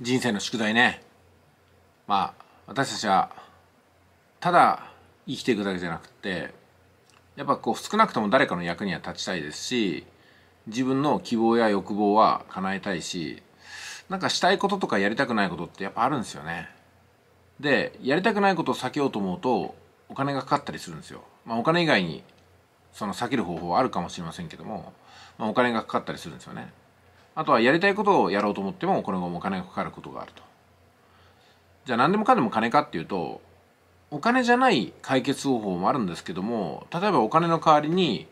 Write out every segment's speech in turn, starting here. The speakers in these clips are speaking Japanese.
人生の宿題ねまあ私たちはただ生きていくだけじゃなくてやっぱこう少なくとも誰かの役には立ちたいですし自分の希望や欲望は叶えたいしなんかしたいこととかやりたくないことってやっぱあるんですよねでやりたくないことを避けようと思うとお金がかかったりするんですよ、まあ、お金以外にその避ける方法はあるかもしれませんけども、まあ、お金がかかったりするんですよねあとはやりたいことをやろうと思ってもこの後もお金がかかることがあるとじゃあ何でもかんでも金かっていうとお金じゃない解決方法もあるんですけども例えばお金の代わりに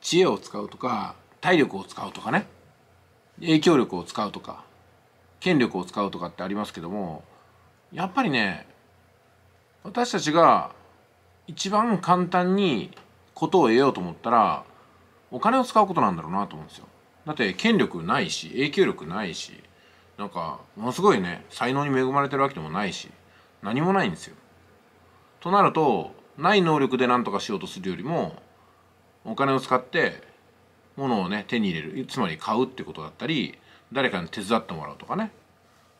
知恵を使うとか体力を使うとかね影響力を使うとか権力を使うとかってありますけどもやっぱりね私たちが一番簡単にことを得ようと思ったらお金を使うことなんだろうなと思うんですよ。だって権力ないし影響力ないしなんかものすごいね才能に恵まれてるわけでもないし何もないんですよ。となるとない能力で何とかしようとするよりもお金を使って物をね手に入れるつまり買うってことだったり誰かに手伝ってもらうとかね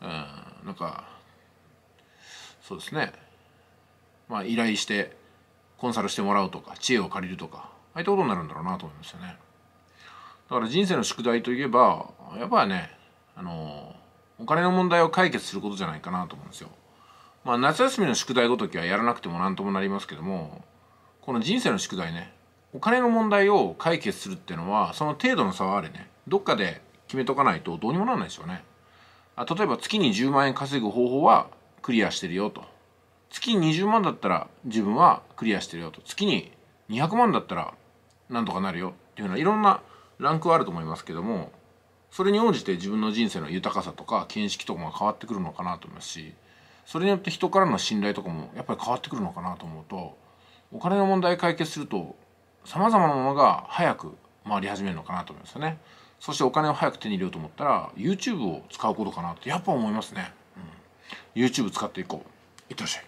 うんなんかそうですねまあ依頼してコンサルしてもらうとか知恵を借りるとかああいったことになるんだろうなと思いますよね。だから人生の宿題といえばやっぱねあのお金の問題を解決することじゃないかなと思うんですよ。まあ、夏休みの宿題ごときはやらなくても何ともなりますけどもこの人生の宿題ねお金の問題を解決するっていうのはその程度の差はあれねどっかで決めとかないとどうにもならないですよね。あ例えば月に10万円稼ぐ方法はクリアしてるよと月に20万だったら自分はクリアしてるよと月に200万だったらなんとかなるよっていうようないろんなランクはあると思いますけどもそれに応じて自分の人生の豊かさとか見識とかが変わってくるのかなと思いますしそれによって人からの信頼とかもやっぱり変わってくるのかなと思うとお金の問題解決するとさまざまなものが早く回り始めるのかなと思いますよね。そしてお金を早く手に入れようと思ったら YouTube を使うことかなってやっぱ思いますね。うん、YouTube 使っていこう。いってらっしゃい。